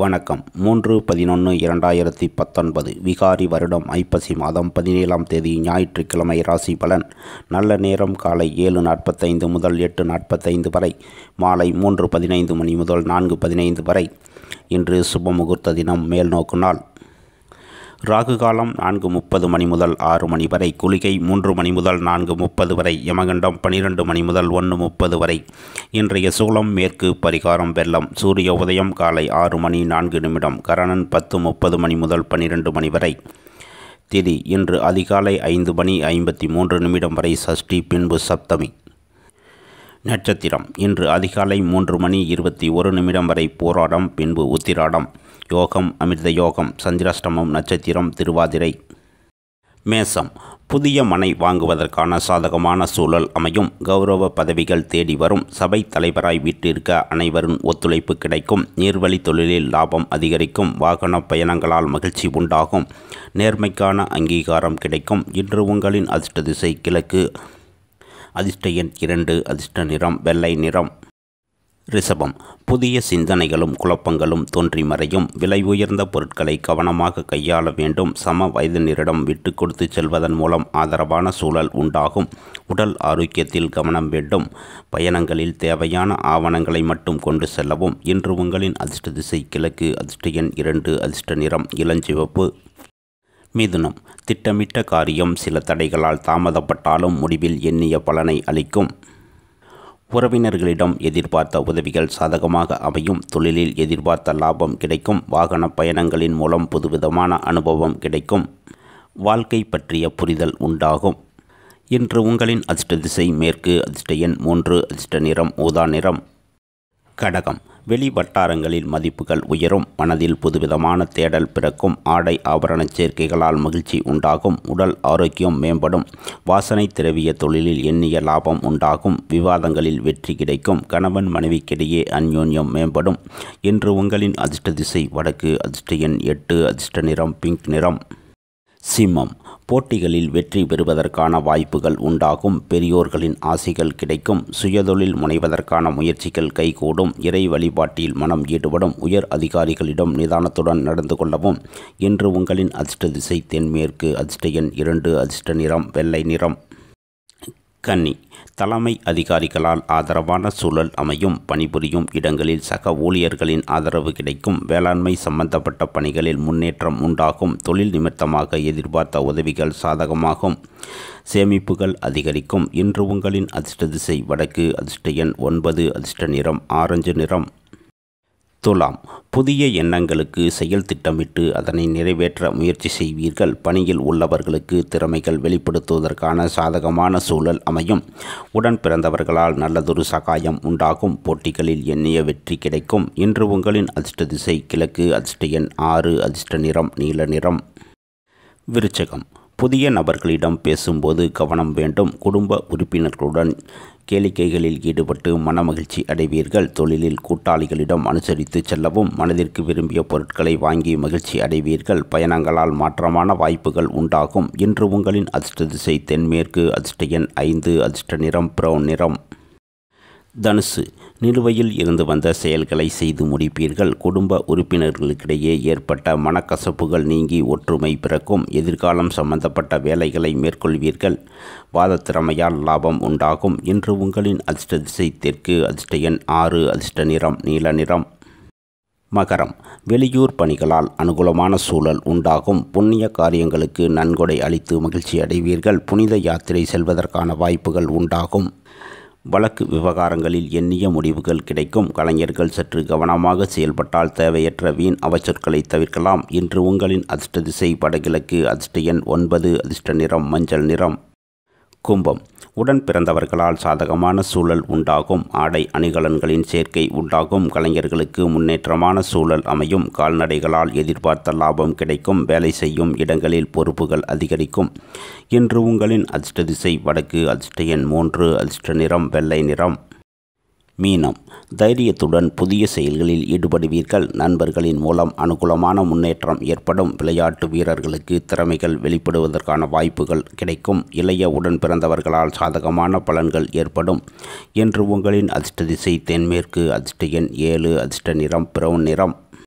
வணக்கம் மூன்று பதினொன்று இரண்டாயிரத்தி பத்தொன்பது விகாரி வருடம் ஐப்பசி மாதம் பதினேழாம் தேதி ஞாயிற்றுக்கிழமை ராசி பலன் நல்ல நேரம் காலை ஏழு நாற்பத்தைந்து முதல் எட்டு நாற்பத்தைந்து வரை மாலை மூன்று பதினைந்து மணி முதல் நான்கு பதினைந்து வரை இன்று சுப முகூர்த்த தினம் மேல்நோக்கு நாள் ராகு காலம் நான்கு முப்பது மணி முதல் ஆறு மணி வரை குளிகை மூன்று மணி முதல் நான்கு முப்பது வரை யமகண்டம் பனிரெண்டு மணி முதல் ஒன்று முப்பது வரை இன்றைய சூலம் மேற்கு பரிகாரம் வெள்ளம் சூரிய உதயம் காலை ஆறு மணி நான்கு நிமிடம் கரணன் பத்து முப்பது மணி முதல் பனிரெண்டு மணி வரை திதி இன்று அதிகாலை ஐந்து மணி ஐம்பத்தி மூன்று நிமிடம் வரை சஷ்டி பின்பு சப்தமி நட்சத்திரம் இன்று அதிகாலை மூன்று மணி இருபத்தி ஒரு நிமிடம் வரை போராடம் பின்பு உத்திராடம் யோகம் அமிர்த யோகம் சந்திராஷ்டமம் நட்சத்திரம் திருவாதிரை மேசம் புதிய மனை வாங்குவதற்கான சாதகமான சூழல் அமையும் கௌரவ பதவிகள் தேடி வரும் சபை தலைவராய் வீட்டிற்க அனைவரும் ஒத்துழைப்பு கிடைக்கும் நீர்வழி தொழிலில் லாபம் அதிகரிக்கும் வாகன பயணங்களால் மகிழ்ச்சி உண்டாகும் நேர்மைக்கான அங்கீகாரம் கிடைக்கும் இன்று உங்களின் அதிர்ஷ்ட திசை கிழக்கு அதிர்ஷ்ட எண் இரண்டு அதிர்ஷ்ட நிறம் வெள்ளை நிறம் ரிஷபம் புதிய சிந்தனைகளும் குழப்பங்களும் தோன்றி மறையும் விலை உயர்ந்த பொருட்களை கவனமாக கையாள வேண்டும் சம வயதினரிடம் விட்டு கொடுத்து செல்வதன் மூலம் ஆதரவான சூழல் உண்டாகும் உடல் ஆரோக்கியத்தில் கவனம் வேண்டும் பயணங்களில் தேவையான ஆவணங்களை மட்டும் கொண்டு செல்லவும் இன்று உங்களின் அதிர்ஷ்ட திசை கிழக்கு அதிர்ஷ்ட எண் இரண்டு அதிர்ஷ்ட நிறம் இளஞ்சிவப்பு மிதுனம் திட்டமிட்ட காரியம் சில தடைகளால் தாமதப்பட்டாலும் முடிவில் எண்ணிய பலனை அளிக்கும் உறவினர்களிடம் எதிர்பார்த்த உதவிகள் சாதகமாக அமையும் தொழிலில் எதிர்பார்த்த லாபம் கிடைக்கும் வாகன பயணங்களின் மூலம் புதுவிதமான அனுபவம் கிடைக்கும் வாழ்க்கை பற்றிய புரிதல் உண்டாகும் இன்று உங்களின் அதிர்ஷ்ட திசை மேற்கு அதிர்ஷ்ட எண் மூன்று அதிர்ஷ்ட நிறம் ஊதா நிறம் கடகம் வெளி வட்டாரங்களில் மதிப்புகள் உயரும் மனதில் புதுவிதமான தேடல் பிறக்கும் ஆடை ஆபரண சேர்க்கைகளால் மகிழ்ச்சி உண்டாகும் உடல் ஆரோக்கியம் மேம்படும் வாசனை திரவிய தொழிலில் எண்ணிய லாபம் உண்டாகும் விவாதங்களில் வெற்றி கிடைக்கும் கணவன் மனைவிக்கிடையே அந்யோன்யம் மேம்படும் இன்று உங்களின் அதிர்ஷ்ட திசை வடக்கு அதிர்ஷ்ட எண் எட்டு அதிர்ஷ்ட நிறம் பிங்க் நிறம் சிம்மம் போட்டிகளில் வெற்றி பெறுவதற்கான வாய்ப்புகள் உண்டாகும் பெரியோர்களின் ஆசைகள் கிடைக்கும் சுயதொழில் முனைவதற்கான முயற்சிகள் கைகூடும் இறை வழிபாட்டில் மனம் ஈடுபடும் உயர் அதிகாரிகளிடம் நிதானத்துடன் நடந்து கொள்ளவும் இன்று உங்களின் அதிர்ஷ்ட திசை தென்மேற்கு அதிர்ஷ்ட எண் இரண்டு அதிர்ஷ்ட நிறம் வெள்ளை நிறம் கன்னி தலைமை அதிகாரிகளால் ஆதரவான சூழல் அமையும் பணிபுரியும் இடங்களில் சக ஊழியர்களின் ஆதரவு கிடைக்கும் வேளாண்மை சம்பந்தப்பட்ட பணிகளில் முன்னேற்றம் உண்டாகும் தொழில் நிமித்தமாக எதிர்பார்த்த உதவிகள் சாதகமாகும் சேமிப்புகள் அதிகரிக்கும் இன்று உங்களின் அதிர்ஷ்ட திசை வடக்கு அதிர்ஷ்ட எண் ஒன்பது அதிர்ஷ்ட நிறம் ஆரஞ்சு நிறம் துலாம் புதிய எண்ணங்களுக்கு செயல் திட்டமிட்டு அதனை நிறைவேற்ற முயற்சி செய்வீர்கள் பணியில் உள்ளவர்களுக்கு திறமைகள் வெளிப்படுத்துவதற்கான சாதகமான சூழல் அமையும் உடன் பிறந்தவர்களால் நல்லதொரு சகாயம் உண்டாகும் போட்டிகளில் எண்ணிய வெற்றி கிடைக்கும் இன்று உங்களின் அதிர்ஷ்ட திசை கிழக்கு அதிர்ஷ்ட எண் ஆறு அதிர்ஷ்ட நிறம் நீல நிறம் விருச்சகம் புதிய நபர்களிடம் பேசும்போது கவனம் வேண்டும் குடும்ப உறுப்பினர்களுடன் கேளிக்கைகளில் ஈடுபட்டு மனமகிழ்ச்சி அடைவீர்கள் தொழிலில் கூட்டாளிகளிடம் அனுசரித்து செல்லவும் மனதிற்கு விரும்பிய பொருட்களை வாங்கி மகிழ்ச்சி அடைவீர்கள் பயணங்களால் மாற்றமான வாய்ப்புகள் உண்டாகும் இன்று உங்களின் அதிர்ஷ்ட திசை தென்மேற்கு அதிர்ஷ்ட எண் ஐந்து அதிர்ஷ்ட நிறம் பிரவுன் நிறம் தனுசு நிலுவையில் இருந்து வந்த செயல்களை செய்து முடிப்பீர்கள் குடும்ப உறுப்பினர்களுக்கிடையே ஏற்பட்ட மனக்கசப்புகள் நீங்கி ஒற்றுமை பிறக்கும் எதிர்காலம் சம்பந்தப்பட்ட வேலைகளை மேற்கொள்வீர்கள் வாதத்திறமையால் லாபம் உண்டாகும் இன்று உங்களின் அதிர்ஷ்ட திசை தெற்கு அதிர்ஷ்ட எண் ஆறு அதிர்ஷ்ட நிறம் நீல நிறம் மகரம் வெளியூர் பணிகளால் அனுகூலமான சூழல் உண்டாகும் புண்ணிய காரியங்களுக்கு நன்கொடை அளித்து மகிழ்ச்சி அடைவீர்கள் புனித யாத்திரை செல்வதற்கான வாய்ப்புகள் உண்டாகும் வழக்கு விவகாரங்களில் எண்ணிய முடிவுகள் கிடைக்கும் கலைஞர்கள் சற்று கவனமாக செயல்பட்டால் தேவையற்ற வீண் அவச்சொற்களை தவிர்க்கலாம் இன்று உங்களின் அதிர்ஷ்ட திசை வடகிழக்கு அதிர்ஷ்ட எண் ஒன்பது அதிர்ஷ்ட நிறம் மஞ்சள் நிறம் கும்பம் உடன் பிறந்தவர்களால் சாதகமான சூழல் உண்டாகும் ஆடை அணிகலன்களின் சேர்க்கை உண்டாகும் கலைஞர்களுக்கு முன்னேற்றமான சூழல் அமையும் கால்நடைகளால் எதிர்பார்த்த லாபம் கிடைக்கும் வேலை செய்யும் இடங்களில் பொறுப்புகள் அதிகரிக்கும் இன்று உங்களின் அதிர்ஷ்ட திசை வடக்கு அதிர்ஷ்ட எண் மூன்று அதிர்ஷ்ட நிறம் வெள்ளை நிறம் மீனம் தைரியத்துடன் புதிய செயல்களில் ஈடுபடுவீர்கள் நண்பர்களின் மூலம் அனுகூலமான முன்னேற்றம் ஏற்படும் விளையாட்டு வீரர்களுக்கு திறமைகள் வெளிப்படுவதற்கான வாய்ப்புகள் கிடைக்கும் இளைய உடன் பிறந்தவர்களால் சாதகமான பலன்கள் ஏற்படும் என்று உங்களின் அதிர்ஷ்ட திசை தென்மேற்கு அதிர்ஷ்ட எண் ஏழு அதிர்ஷ்ட நிறம் பிரவுன் நிறம்